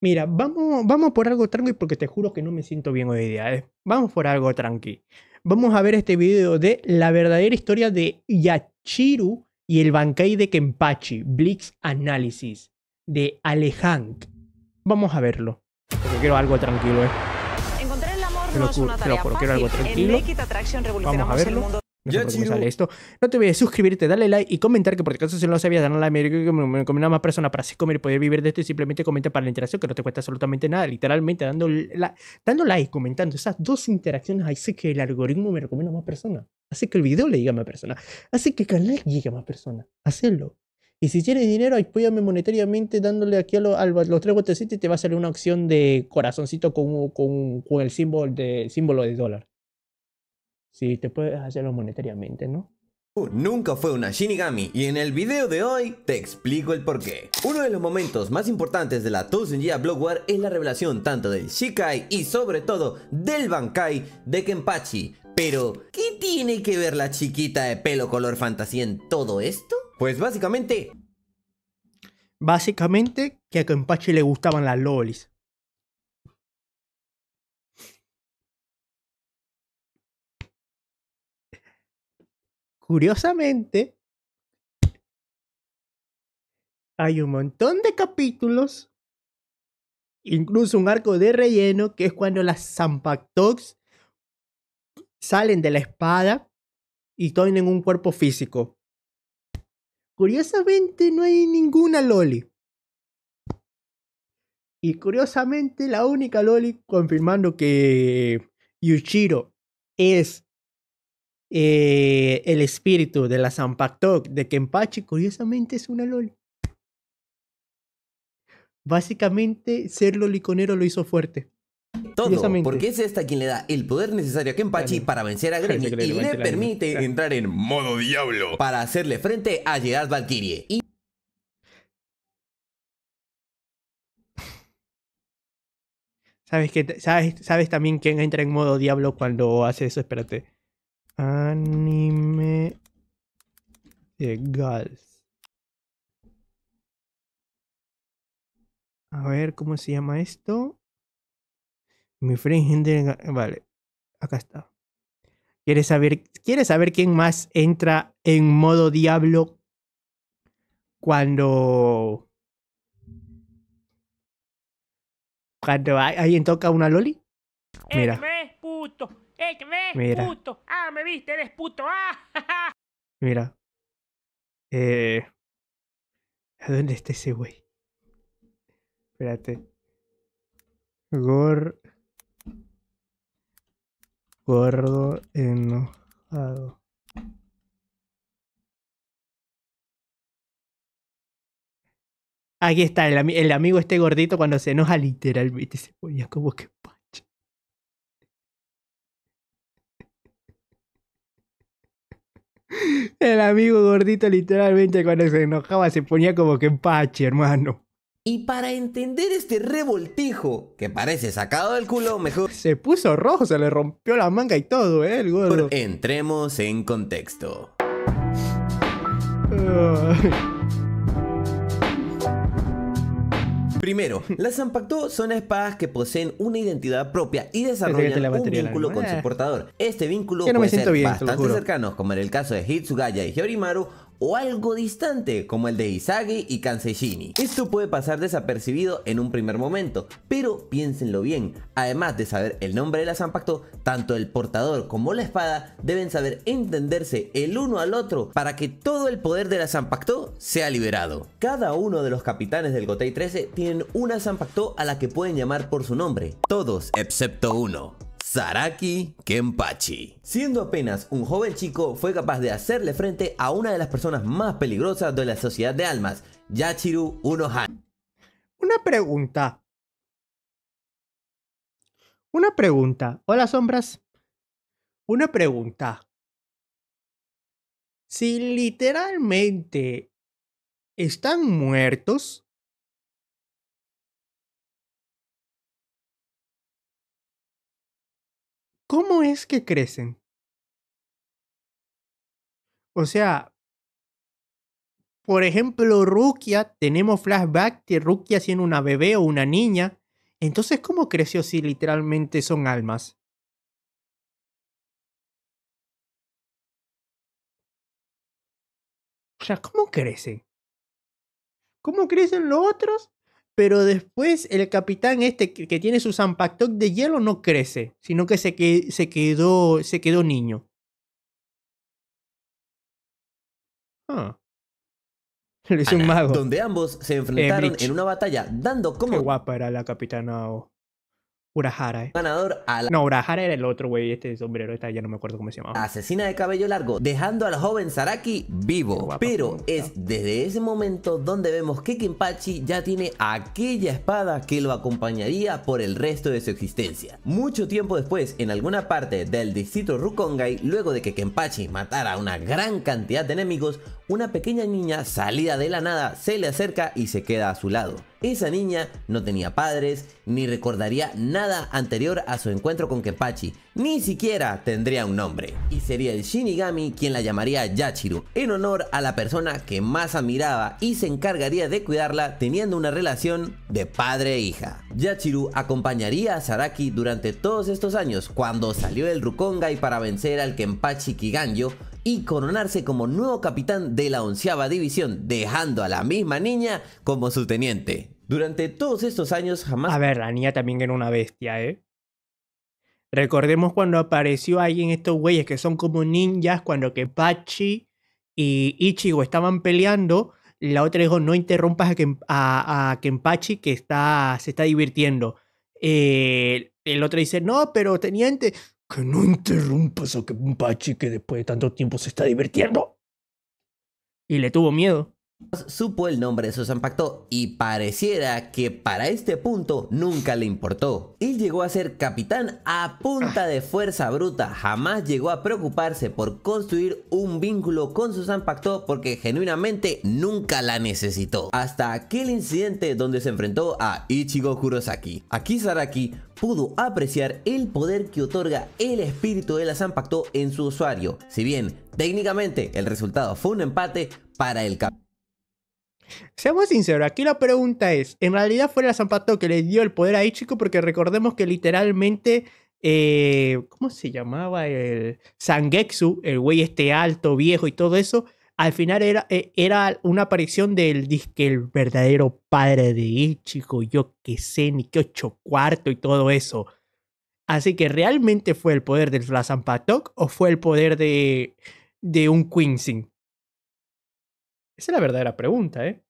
Mira, vamos, vamos por algo tranqui porque te juro que no me siento bien hoy día. ¿eh? Vamos por algo tranqui. Vamos a ver este video de la verdadera historia de Yachiru y el Bankai de Kenpachi, Blix Analysis, de Alejank. Vamos a verlo. Porque quiero algo tranquilo, ¿eh? Encontrar el amor no es una Quiero algo tranquilo no te olvides suscribirte, darle like y comentar que por si acaso si no lo sabías, darle like recomiendo a más personas para así comer y poder vivir de esto y simplemente comenta para la interacción que no te cuesta absolutamente nada, literalmente dando, dando like, comentando. Esas dos interacciones Ahí sé que el algoritmo me recomienda a más personas. Hace que el video le llegue a más personas. Hace que el canal llegue a más personas. Hacerlo, Y si tienes dinero, apóyame monetariamente dándole aquí a, los tres botecitos y te va a salir una opción de corazoncito con, con, con el símbolo de, el símbolo de dólar si te puedes hacerlo monetariamente, ¿no? Uh, nunca fue una Shinigami y en el video de hoy te explico el porqué. Uno de los momentos más importantes de la Tosenjia Blood War es la revelación tanto del Shikai y sobre todo del Bankai de Kenpachi. Pero, ¿qué tiene que ver la chiquita de pelo color fantasía en todo esto? Pues básicamente... Básicamente que a Kenpachi le gustaban las lolis. curiosamente, hay un montón de capítulos, incluso un arco de relleno, que es cuando las Zampactox salen de la espada y tomen un cuerpo físico. Curiosamente no hay ninguna Loli. Y curiosamente la única Loli confirmando que Yushiro. es eh, el espíritu de la Sampactok de Kenpachi, curiosamente es una loli. Básicamente, ser loliconero lo hizo fuerte. Todo, porque es esta quien le da el poder necesario a Kenpachi para vencer a Grimm y le permite entrar en modo diablo para hacerle frente a Gerard Valkyrie. ¿Sabes, que, sabes, sabes también quién entra en modo diablo cuando hace eso? Espérate. Anime de Gals. A ver, ¿cómo se llama esto? Mi friend Vale, acá está. ¿Quieres saber, ¿Quieres saber quién más entra en modo diablo cuando. cuando alguien toca una loli? Mira. puto! ¡Ey, que me Mira. puto! ¡Ah, me viste! ¡Eres puto! ¡Ah! Mira. Eh. ¿A dónde está ese güey? Espérate. Gor. Gordo enojado. Aquí está, el, el, amigo este gordito cuando se enoja literalmente se ponía como que... El amigo gordito literalmente cuando se enojaba se ponía como que pache, hermano. Y para entender este revoltijo, que parece sacado del culo, mejor... Se puso rojo, se le rompió la manga y todo, ¿eh? El gordo. Entremos en contexto. Primero, las Zampacto son espadas que poseen una identidad propia y desarrollan un vínculo con su portador. Este vínculo puede ser bastante cercano, como en el caso de Hitsugaya y Hyorimaru, o algo distante, como el de Izagi y Kanseshini. Esto puede pasar desapercibido en un primer momento, pero piénsenlo bien, además de saber el nombre de la Zanpakuto, tanto el portador como la espada deben saber entenderse el uno al otro para que todo el poder de la Zanpakuto sea liberado. Cada uno de los capitanes del Gotei 13 tienen una Zanpakuto a la que pueden llamar por su nombre, todos excepto uno. Saraki Kenpachi. Siendo apenas un joven chico, fue capaz de hacerle frente a una de las personas más peligrosas de la sociedad de almas, Yachiru Unohana. Una pregunta. Una pregunta. Hola, sombras. Una pregunta. Si literalmente están muertos, ¿Cómo es que crecen? O sea, por ejemplo, Rukia, tenemos flashback de Rukia siendo una bebé o una niña. Entonces, ¿cómo creció si literalmente son almas? O sea, ¿cómo crecen? ¿Cómo crecen los otros? Pero después el capitán este que, tiene su zampactoc de hielo no crece, sino que se, se, quedó, se quedó niño. Huh. Ah. un mago. Donde ambos se enfrentaron en una batalla, dando como. Qué guapa era la capitana O. Urahara. Ganador a No, Urahara era el otro, güey. Este sombrero esta ya no me acuerdo cómo se llamaba. Asesina de cabello largo, dejando al joven Saraki vivo. Pero es desde ese momento donde vemos que Kenpachi ya tiene aquella espada que lo acompañaría por el resto de su existencia. Mucho tiempo después, en alguna parte del distrito Rukongai, luego de que Kenpachi matara a una gran cantidad de enemigos, una pequeña niña salida de la nada se le acerca y se queda a su lado. Esa niña no tenía padres, ni recordaría nada anterior a su encuentro con Kenpachi, ni siquiera tendría un nombre. Y sería el Shinigami quien la llamaría Yachiru, en honor a la persona que más admiraba y se encargaría de cuidarla teniendo una relación de padre e hija. Yachiru acompañaría a Saraki durante todos estos años cuando salió del Rukongai para vencer al Kenpachi Kiganjo y coronarse como nuevo capitán de la onceava división, dejando a la misma niña como su teniente. Durante todos estos años jamás... A ver, la niña también era una bestia, ¿eh? Recordemos cuando apareció ahí en estos güeyes que son como ninjas, cuando que Pachi y Ichigo estaban peleando, la otra dijo, no interrumpas a, que a, a que está, se está divirtiendo. Eh, el otro dice, no, pero teniente, que no interrumpas a que un pachi que después de tanto tiempo se está divirtiendo. Y le tuvo miedo supo el nombre de Susan Pacto y pareciera que para este punto nunca le importó. Él llegó a ser capitán a punta de fuerza bruta, jamás llegó a preocuparse por construir un vínculo con Susan Pacto porque genuinamente nunca la necesitó. Hasta aquel incidente donde se enfrentó a Ichigo Kurosaki. Aquí Saraki pudo apreciar el poder que otorga el espíritu de la Pacto en su usuario, si bien técnicamente el resultado fue un empate para el capitán. Seamos sinceros, aquí la pregunta es, ¿en realidad fue la Zampato que le dio el poder a Ichigo? Porque recordemos que literalmente, eh, ¿cómo se llamaba? El Sangexu? el güey este alto, viejo y todo eso, al final era, eh, era una aparición del disque, el verdadero padre de Ichigo, yo que sé, ni qué ocho cuarto y todo eso. Así que realmente fue el poder del patok o fue el poder de, de un Quincy? Esa es la verdadera pregunta, ¿eh?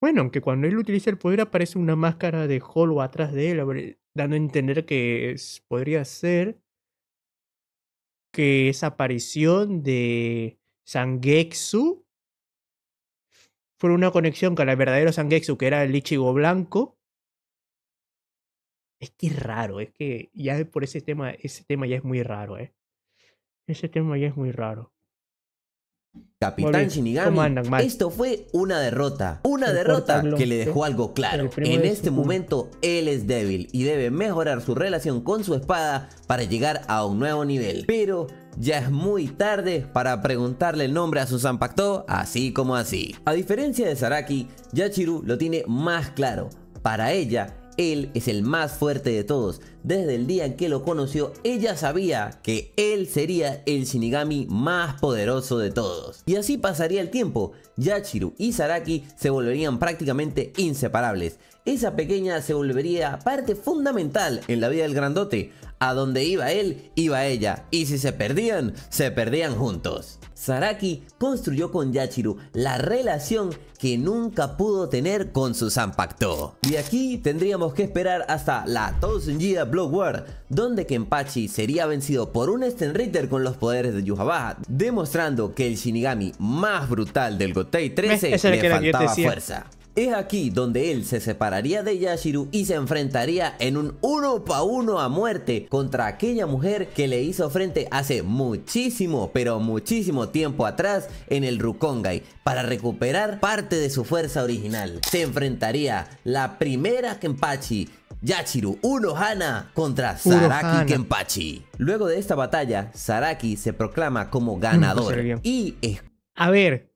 Bueno, aunque cuando él utiliza el poder aparece una máscara de Hollow atrás de él, dando a entender que podría ser que esa aparición de Sangexu fue una conexión con el verdadero Sangexu, que era el Ichigo blanco. Es que es raro, es que ya por ese tema, ese tema ya es muy raro, ¿eh? Ese tema ya es muy raro. Capitán Shinigami, esto fue una derrota. Una derrota que le dejó algo claro. En este momento él es débil y debe mejorar su relación con su espada para llegar a un nuevo nivel. Pero ya es muy tarde para preguntarle el nombre a su Pacto así como así. A diferencia de Saraki, Yachiru lo tiene más claro. Para ella, él es el más fuerte de todos. Desde el día en que lo conoció, ella sabía que él sería el Shinigami más poderoso de todos. Y así pasaría el tiempo. Yachiru y Saraki se volverían prácticamente inseparables. Esa pequeña se volvería parte fundamental en la vida del grandote, a donde iba él, iba ella, y si se perdían, se perdían juntos. Saraki construyó con Yachiru la relación que nunca pudo tener con su Pacto. Y aquí tendríamos que esperar hasta la Year Blood War, donde Kenpachi sería vencido por un Stenritter con los poderes de Yuhabaha, demostrando que el Shinigami más brutal del Gotei 13 le faltaba fuerza. Es aquí donde él se separaría de Yashiru y se enfrentaría en un uno pa uno a muerte contra aquella mujer que le hizo frente hace muchísimo, pero muchísimo tiempo atrás en el Rukongai para recuperar parte de su fuerza original. Se enfrentaría la primera Kenpachi Yachiru Unohana contra Saraki Kempachi. Kenpachi. Luego de esta batalla, Saraki se proclama como mm, pues ganador y es... A ver,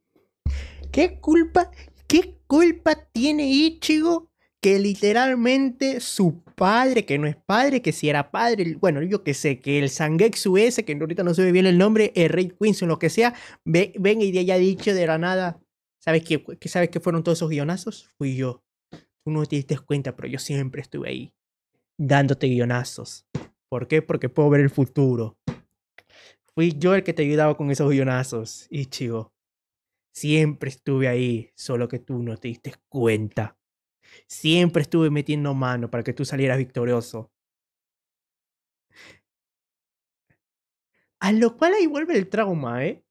¿qué culpa, qué culpa? culpa tiene Ichigo que literalmente su padre, que no es padre, que si era padre, bueno, yo que sé, que el Sangexu ese, que ahorita no se ve bien el nombre, el Rey o lo que sea, Ven venga y de haya dicho de la nada, ¿sabes qué, ¿sabes qué fueron todos esos guionazos? Fui yo. Tú no te diste cuenta, pero yo siempre estuve ahí, dándote guionazos. ¿Por qué? Porque puedo ver el futuro. Fui yo el que te ayudaba con esos guionazos, Ichigo. Siempre estuve ahí, solo que tú no te diste cuenta. Siempre estuve metiendo mano para que tú salieras victorioso. A lo cual ahí vuelve el trauma, ¿eh?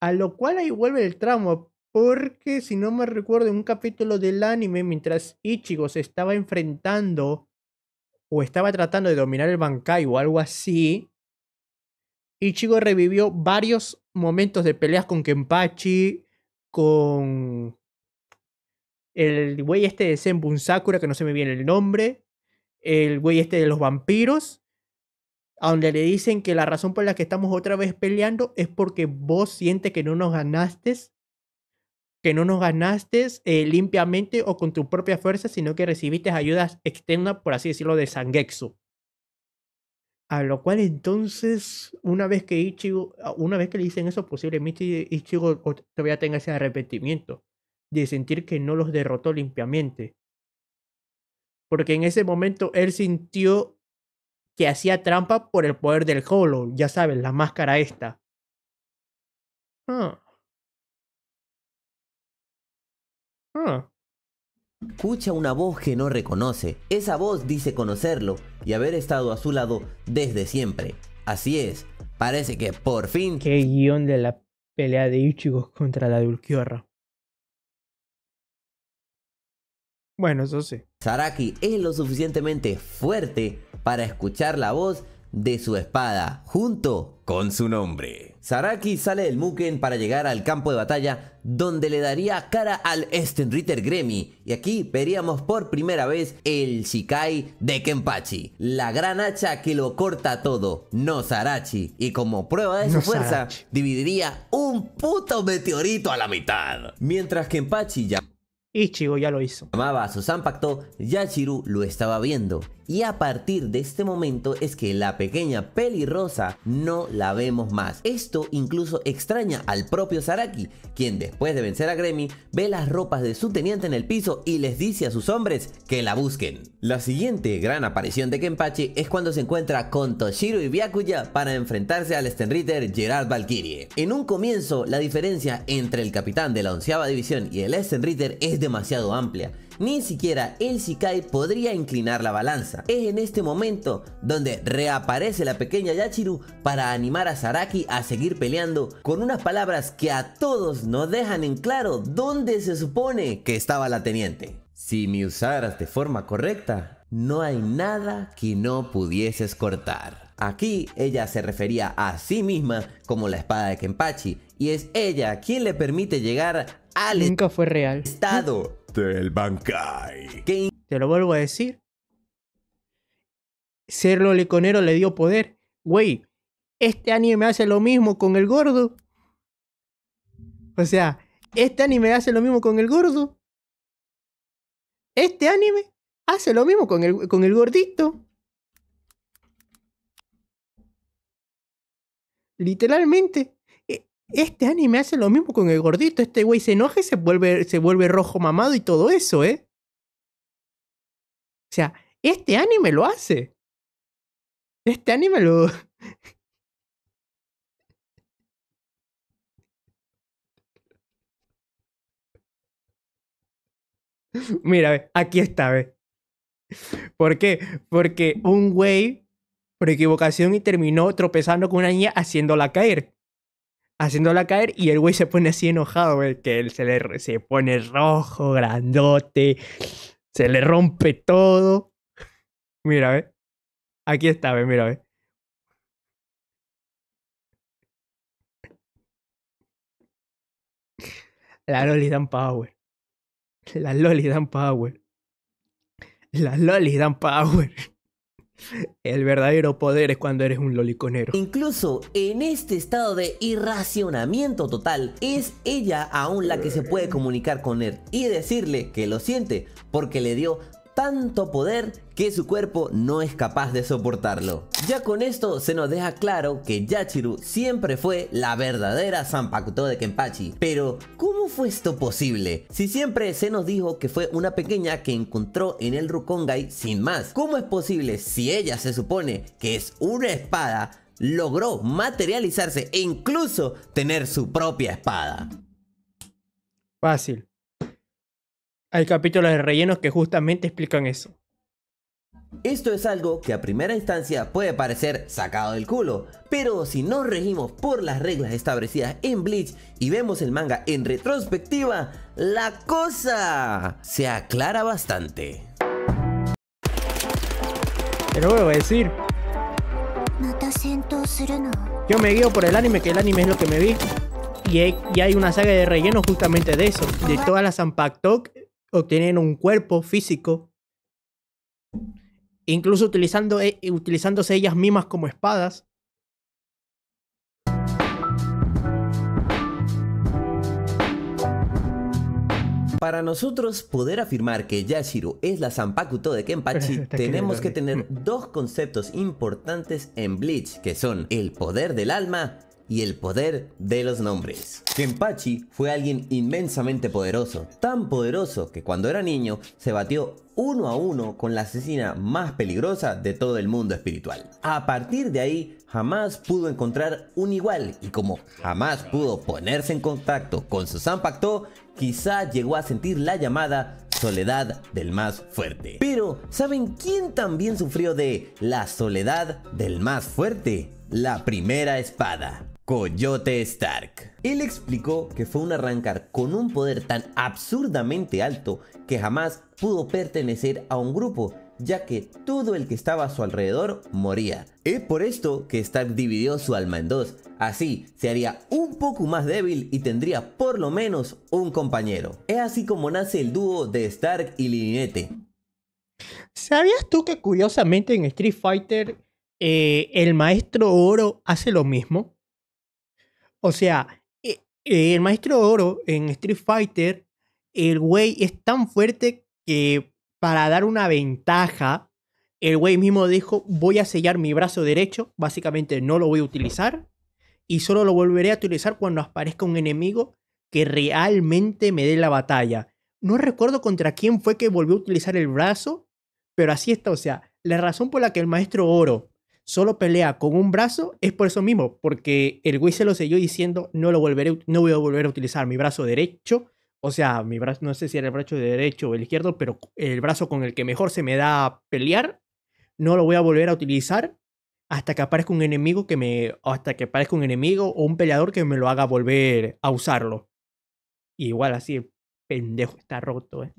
A lo cual ahí vuelve el trauma, porque si no me recuerdo, en un capítulo del anime, mientras Ichigo se estaba enfrentando o estaba tratando de dominar el Bankai o algo así, Ichigo revivió varios momentos de peleas con Kenpachi, con el güey este de Senbun Sakura, que no se me viene el nombre, el güey este de los vampiros, a donde le dicen que la razón por la que estamos otra vez peleando es porque vos sientes que no nos ganaste, que no nos ganaste eh, limpiamente o con tu propia fuerza, sino que recibiste ayudas externas, por así decirlo, de Sangexu. A lo cual entonces, una vez que Ichigo, ah, una vez que le dicen eso, posiblemente Ichigo todavía tenga ese arrepentimiento de sentir que no los derrotó limpiamente. Porque en ese momento él sintió que hacía trampa por el poder del holo, ya saben, la máscara esta. Ah. Ah. Escucha una voz que no reconoce. Esa voz dice conocerlo y haber estado a su lado desde siempre. Así es, parece que por fin... Qué guión de la pelea de Ichigo contra la Dulquiorra Bueno, eso sí. Saraki es lo suficientemente fuerte para escuchar la voz de su espada, junto con su nombre. Saraki sale del Muken para llegar al campo de batalla, donde le daría cara al Stenritter Gremmy y aquí veríamos por primera vez el Shikai de Kenpachi, la gran hacha que lo corta todo, no Sarachi, y como prueba de su fuerza, dividiría un puto meteorito a la mitad. Mientras Kenpachi ya... Ichigo ya lo hizo. Llamaba a su ya Yachiru lo estaba viendo y a partir de este momento es que la pequeña rosa no la vemos más. Esto incluso extraña al propio Saraki, quien después de vencer a Gremi ve las ropas de su teniente en el piso y les dice a sus hombres que la busquen. La siguiente gran aparición de Kenpachi es cuando se encuentra con Toshiro y Byakuya para enfrentarse al Stenritter Gerard Valkyrie. En un comienzo la diferencia entre el capitán de la onceava división y el Stenritter es demasiado amplia ni siquiera el Shikai podría inclinar la balanza. Es en este momento donde reaparece la pequeña Yachiru para animar a Saraki a seguir peleando con unas palabras que a todos nos dejan en claro dónde se supone que estaba la teniente. Si me usaras de forma correcta, no hay nada que no pudieses cortar. Aquí ella se refería a sí misma como la espada de Kenpachi y es ella quien le permite llegar al real. estado del Bankai. Te lo vuelvo a decir. Ser leconero le dio poder. Güey, este anime hace lo mismo con el gordo. O sea, este anime hace lo mismo con el gordo. Este anime hace lo mismo con el, con el gordito. Literalmente. Este anime hace lo mismo con el gordito. Este güey se enoja y se vuelve, se vuelve rojo mamado y todo eso, ¿eh? O sea, este anime lo hace. Este anime lo. Mira, aquí está, ve. ¿Por qué? Porque un güey, por equivocación, y terminó tropezando con una niña haciéndola caer haciéndola caer y el güey se pone así enojado, güey, que él se, le, se pone rojo, grandote, se le rompe todo. Mira, ve. Aquí está, ve, mira, ve. Las lolis dan power. Las lolis dan power. Las lolis dan power. El verdadero poder es cuando eres un loliconero. Incluso en este estado de irracionamiento total, es ella aún la que se puede comunicar con él y decirle que lo siente porque le dio tanto poder que su cuerpo no es capaz de soportarlo. Ya con esto se nos deja claro que Yachiru siempre fue la verdadera Zanpakuto de Kenpachi. Pero, ¿cómo fue esto posible? Si siempre se nos dijo que fue una pequeña que encontró en el Rukongai sin más. ¿Cómo es posible si ella se supone que es una espada, logró materializarse e incluso tener su propia espada? Fácil. Hay capítulos de rellenos que justamente explican eso. Esto es algo que a primera instancia puede parecer sacado del culo, pero si nos regimos por las reglas establecidas en Bleach y vemos el manga en retrospectiva, la cosa se aclara bastante. Pero voy a decir. Yo me guío por el anime, que el anime es lo que me vi. Y hay, una saga de rellenos justamente de eso, de todas las Unpacked Talk obtienen un cuerpo físico, incluso utilizando, e, utilizándose ellas mismas como espadas. Para nosotros poder afirmar que Yashiro es la Sampakuto de Kenpachi, tenemos que tener dos conceptos importantes en Bleach, que son el poder del alma y el poder de los nombres. Kenpachi fue alguien inmensamente poderoso, tan poderoso que cuando era niño se batió uno a uno con la asesina más peligrosa de todo el mundo espiritual. A partir de ahí, jamás pudo encontrar un igual y como jamás pudo ponerse en contacto con su Pacto, quizá llegó a sentir la llamada soledad del más fuerte. Pero, ¿saben quién también sufrió de la soledad del más fuerte? La primera espada. Coyote Stark. Él explicó que fue un arrancar con un poder tan absurdamente alto que jamás pudo pertenecer a un grupo, ya que todo el que estaba a su alrededor moría. Es por esto que Stark dividió su alma en dos, así se haría un poco más débil y tendría por lo menos un compañero. Es así como nace el dúo de Stark y Linete. ¿Sabías tú que curiosamente en Street Fighter eh, el maestro Oro hace lo mismo? O sea, e, eh, el maestro Oro en Street Fighter, el güey es tan fuerte que para dar una ventaja, el güey mismo dijo, voy a sellar mi brazo derecho, básicamente no lo voy a utilizar, y solo lo volveré a utilizar cuando aparezca un enemigo que realmente me dé la batalla. No recuerdo contra quién fue que volvió a utilizar el brazo, pero así está, o sea, la razón por la que el maestro Oro solo pelea con un brazo, es por eso mismo, porque el güey se lo selló diciendo, no lo volveré, no voy a volver a utilizar mi brazo derecho, o sea, mi brazo, no sé si era el brazo derecho o el izquierdo, pero el brazo con el que mejor se me da pelear, no lo voy a volver a utilizar hasta que aparezca un enemigo que me, hasta que aparezca un enemigo o un peleador que me lo haga volver a usarlo. igual así, pendejo está roto, eh.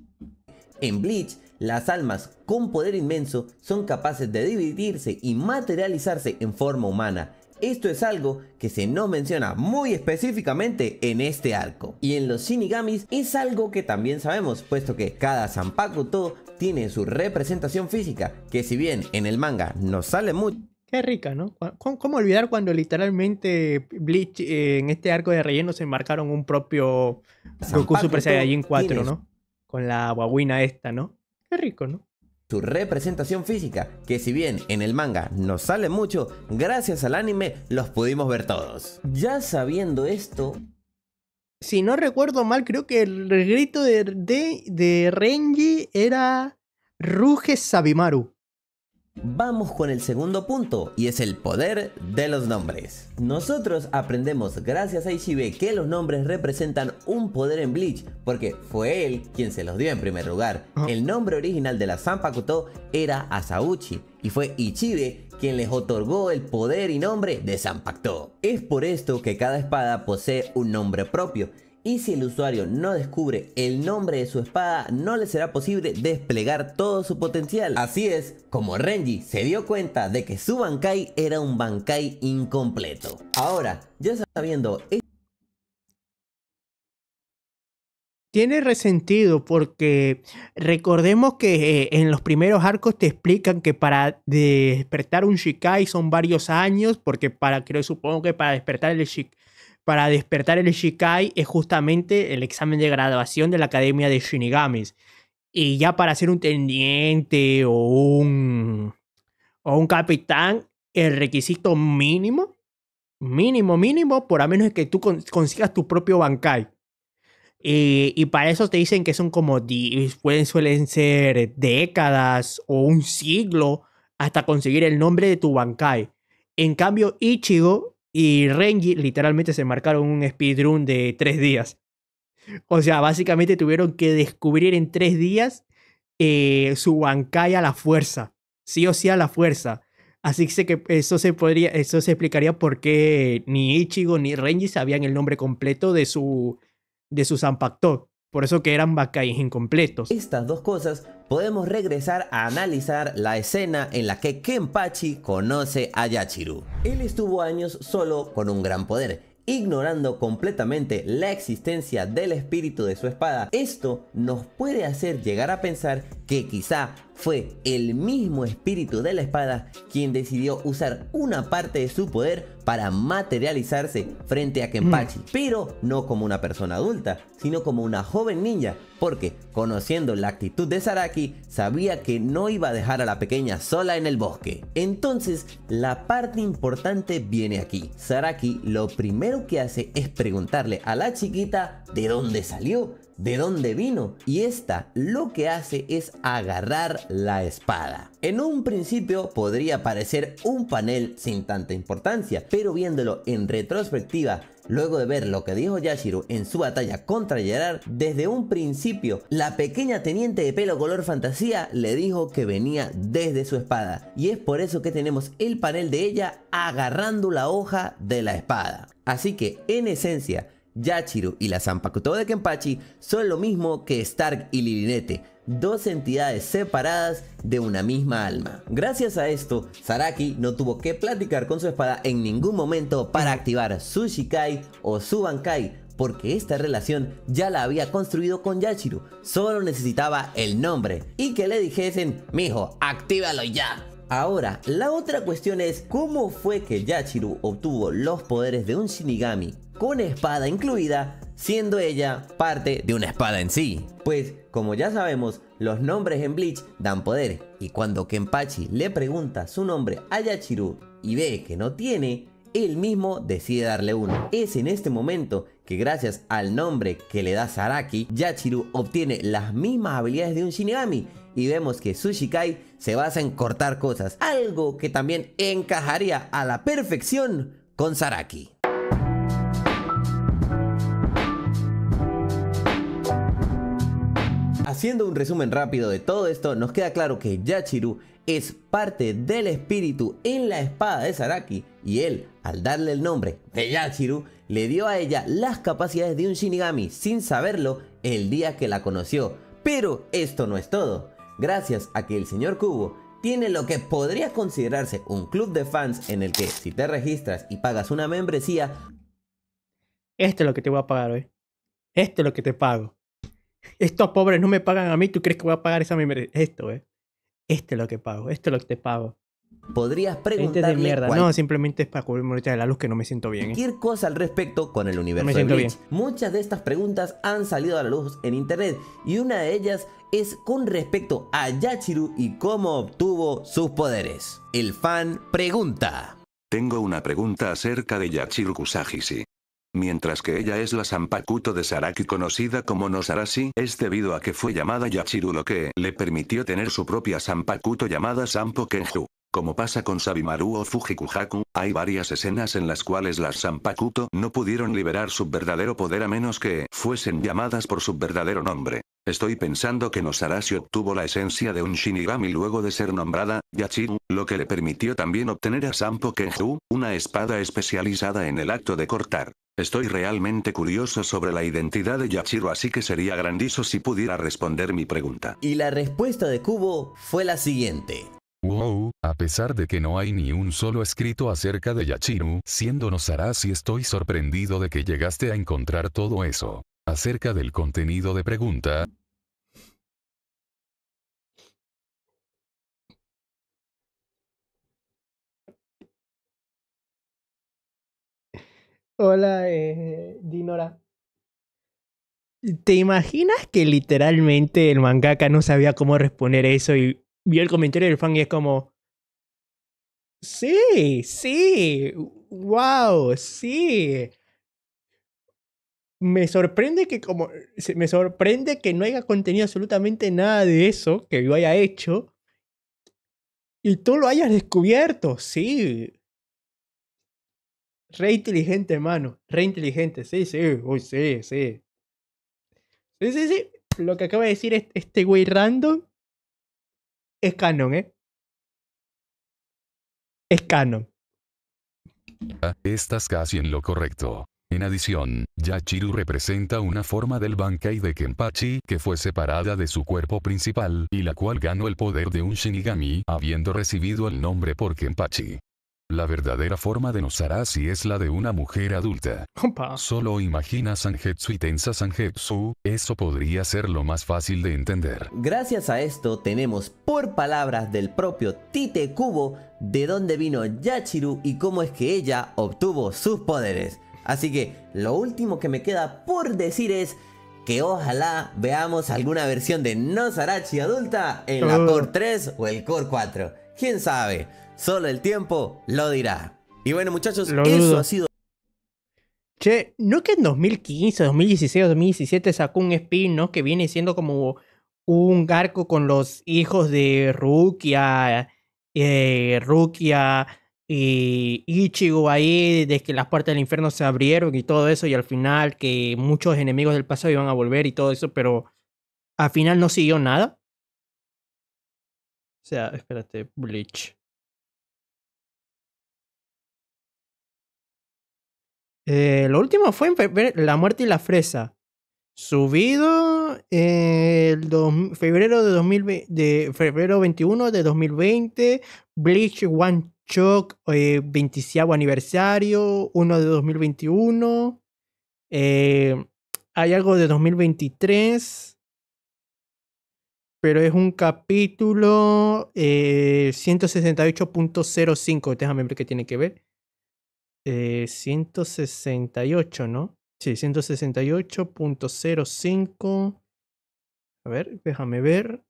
En Bleach, las almas con poder inmenso son capaces de dividirse y materializarse en forma humana. Esto es algo que se no menciona muy específicamente en este arco. Y en los Shinigamis es algo que también sabemos, puesto que cada Zanpakuto tiene su representación física, que si bien en el manga no sale mucho, Qué rica, ¿no? ¿Cómo, olvidar cuando literalmente Bleach eh, en este arco de relleno se marcaron un propio Goku Super Saiyajin 4, ¿no? con la guaguina esta, ¿no? Qué rico, ¿no? Su representación física, que si bien en el manga nos sale mucho, gracias al anime los pudimos ver todos. Ya sabiendo esto... Si no recuerdo mal, creo que el grito de, de, de Renji era Ruge Sabimaru. Vamos con el segundo punto y es el poder de los nombres. Nosotros aprendemos gracias a Ichibe que los nombres representan un poder en Bleach porque fue él quien se los dio en primer lugar. Ah. El nombre original de la Zanpakuto era Asauchi y fue Ichibe quien les otorgó el poder y nombre de Zanpakuto. Es por esto que cada espada posee un nombre propio y si el usuario no descubre el nombre de su espada no le será posible desplegar todo su potencial. Así es, como Renji se dio cuenta de que su Bankai era un Bankai incompleto. Ahora, ya sabiendo... Tiene resentido porque recordemos que eh, en los primeros arcos te explican que para despertar un Shikai son varios años, porque para creo supongo que para despertar el Shikai para despertar el Shikai es justamente el examen de graduación de la Academia de Shinigamis. Y ya para ser un teniente o un, o un capitán, el requisito mínimo, mínimo, mínimo, por a menos que tú consigas tu propio Bankai. Y, para eso te dicen que son como, pueden, suelen ser décadas o un siglo hasta conseguir el nombre de tu Bankai. En cambio, Ichigo y Renji literalmente se marcaron un speedrun de tres días. O sea, básicamente tuvieron que descubrir en tres días eh, su Bankai a la fuerza. Sí o sí a la fuerza. Así que eso se, podría, eso se explicaría por qué ni Ichigo ni Renji sabían el nombre completo de su, de su Por eso que eran Bankai incompletos. Estas dos cosas podemos regresar a analizar la escena en la que Kenpachi conoce a Yachiru. Él estuvo años solo con un gran poder, ignorando completamente la existencia del espíritu de su espada, esto nos puede hacer llegar a pensar que quizá fue el mismo espíritu de la espada quien decidió usar una parte de su poder para materializarse frente a Kenpachi, mm. pero no como una persona adulta, sino como una joven ninja, porque conociendo la actitud de Saraki, sabía que no iba a dejar a la pequeña sola en el bosque. Entonces, la parte importante viene aquí. Saraki lo primero que hace es preguntarle a la chiquita de dónde salió de dónde vino y esta lo que hace es agarrar la espada. En un principio podría parecer un panel sin tanta importancia, pero viéndolo en retrospectiva, Luego de ver lo que dijo Yashiro en su batalla contra Gerard, desde un principio, la pequeña teniente de pelo color fantasía le dijo que venía desde su espada. Y es por eso que tenemos el panel de ella agarrando la hoja de la espada. Así que, en esencia, Yachiru y la Zanpakuto de Kenpachi son lo mismo que Stark y Lirinete, dos entidades separadas de una misma alma. Gracias a esto, Saraki no tuvo que platicar con su espada en ningún momento para activar su Shikai o su Bankai, porque esta relación ya la había construido con Yachiru. solo necesitaba el nombre y que le dijesen, mijo, actívalo ya. Ahora, la otra cuestión es cómo fue que Yachiru obtuvo los poderes de un Shinigami con espada incluida, siendo ella parte de una espada en sí. Pues, como ya sabemos, los nombres en Bleach dan poder, y cuando Kenpachi le pregunta su nombre a Yachiru y ve que no tiene, él mismo decide darle uno. Es en este momento que gracias al nombre que le da Saraki, Yachiru obtiene las mismas habilidades de un Shinigami, y vemos que Sushikai se basa en cortar cosas, algo que también encajaría a la perfección con Saraki. Haciendo un resumen rápido de todo esto, nos queda claro que Yachiru es parte del espíritu en la espada de Saraki y él, al darle el nombre de Yachiru, le dio a ella las capacidades de un Shinigami sin saberlo el día que la conoció. Pero esto no es todo gracias a que el señor Cubo tiene lo que podría considerarse un club de fans en el que si te registras y pagas una membresía, esto es lo que te voy a pagar hoy. Esto es lo que te pago. Estos pobres no me pagan a mí, ¿tú crees que voy a pagar esa membresía? Esto, ¿eh? Esto es lo que pago, esto es lo que te pago podrías este preguntarle. No, simplemente es para cubrirme de la luz que no me siento bien. ¿eh? Cualquier cosa al respecto con el universo. me siento bien. Muchas de estas preguntas han salido a la luz en internet y una de ellas es con respecto a Yachiru y cómo obtuvo sus poderes. El fan pregunta. Tengo una pregunta acerca de Yachiru Kusagisi. Mientras que ella es la Sampakuto de Saraki conocida como Nosarasi, es debido a que fue llamada Yachiru lo que le permitió tener su propia Sampakuto llamada Sampo Kenju. Como pasa con Sabimaru o Fujikuhaku, hay varias escenas en las cuales las Sanpakuto no pudieron liberar su verdadero poder a menos que fuesen llamadas por su verdadero nombre. Estoy pensando que Nosarashi obtuvo la esencia de un Shinigami luego de ser nombrada, Yachiru, lo que le permitió también obtener a Sampo Kenju, una espada especializada en el acto de cortar. Estoy realmente curioso sobre la identidad de Yachiro así que sería grandioso si pudiera responder mi pregunta. Y la respuesta de Kubo fue la siguiente. Wow, a pesar de que no hay ni un solo escrito acerca de Yachiru, siendo y estoy sorprendido de que llegaste a encontrar todo eso. Acerca del contenido de pregunta. Hola, eh, Dinora. ¿Te imaginas que literalmente el mangaka no sabía cómo responder eso y vi el comentario del fan y es como. Sí, sí, wow, sí. Me sorprende que como me sorprende que no haya contenido absolutamente nada de eso que yo haya hecho y tú lo hayas descubierto, sí. Re inteligente, hermano, re inteligente, sí, sí, uy, sí, sí. Sí, sí, sí. Lo que acaba de decir este güey random es canon, ¿eh? Es canon. Estás casi en lo correcto. En adición, Yachiru representa una forma del Bankai de Kenpachi que fue separada de su cuerpo principal y la cual ganó el poder de un Shinigami habiendo recibido el nombre por Kenpachi. La verdadera forma de Nosarasi es la de una mujer adulta. Solo imagina Sanjetsu y tensa Sanjetsu, eso podría ser lo más fácil de entender. Gracias a esto tenemos por palabras del propio Tite Kubo de dónde vino Yachiru y cómo es que ella obtuvo sus poderes. Así que lo último que me queda por decir es que ojalá veamos alguna versión de Nosarachi adulta en la Core 3 o el Core 4 quién sabe, solo el tiempo lo dirá. Y bueno, muchachos, eso ha sido. Che, ¿no que en 2015, 2016, 2017 sacó un spin, ¿no? Que viene siendo como un garco con los hijos de Rukia, eh, Rukia y Ichigo ahí, desde que las puertas del infierno se abrieron y todo eso, y al final que muchos enemigos del pasado iban a volver y todo eso, pero al final no siguió nada. O sea, espérate, Bleach. Eh, lo último fue La muerte y la fresa. Subido el febrero de 2020, febrero 21 de 2020, Bleach One Shock eh, aniversario, 1 de 2021. Eh, hay algo de 2023 pero es un capítulo 168.05. Déjame ver qué tiene que ver. 168, eh, ¿no? Sí, 168.05. A ver, déjame ver.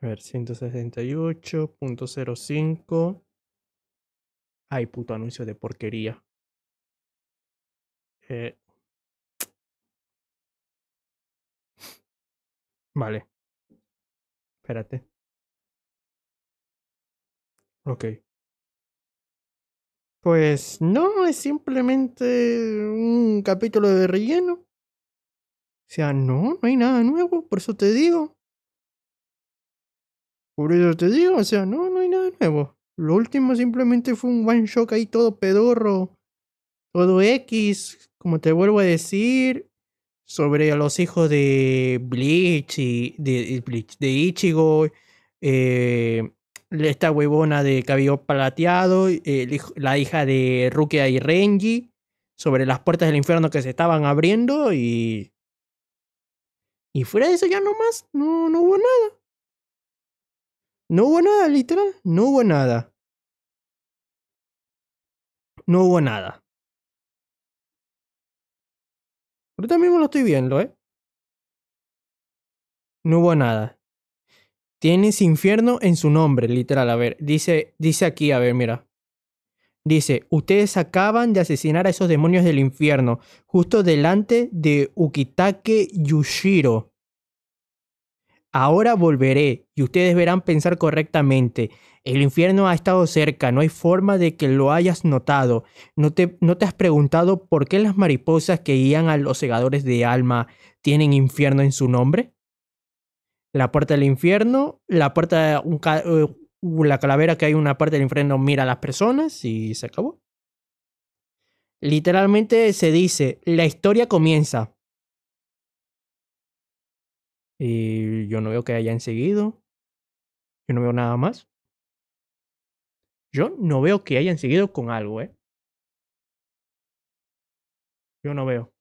A ver, 168.05. Ay, puto anuncio de porquería. Eh, vale. Espérate. Ok. Pues no, es simplemente un capítulo de relleno. O sea, no, no hay nada nuevo, por eso te digo. Por eso te digo, o sea, no, no hay nada nuevo. Lo último simplemente fue un one shock ahí todo pedorro todo X, como te vuelvo a decir, sobre los hijos de Bleach y de, Ichigo, eh, esta huevona de cabello palateado la hija de Rukia y Renji, sobre las puertas del infierno que se estaban abriendo y... Y fuera de eso ya nomás, no, no hubo nada. No hubo nada, literal, no hubo nada. No hubo nada. Ahorita mismo lo estoy viendo, ¿eh? No hubo nada. Tienes infierno en su nombre, literal. A ver, dice, dice aquí, a ver, mira. Dice, ustedes acaban de asesinar a esos demonios del infierno, justo delante de Ukitake Yushiro. Ahora volveré y ustedes verán pensar correctamente. El infierno ha estado cerca, no hay forma de que lo hayas notado. No te, no te has preguntado por qué las mariposas que guían a los segadores de alma tienen infierno en su nombre. La puerta del infierno, la puerta, uh, la calavera que hay en una parte del infierno mira a las personas y se acabó. Literalmente se dice, la historia comienza. Y yo no veo que hayan seguido. Yo no veo nada más. Yo no veo que hayan seguido con algo, ¿eh? Yo no veo.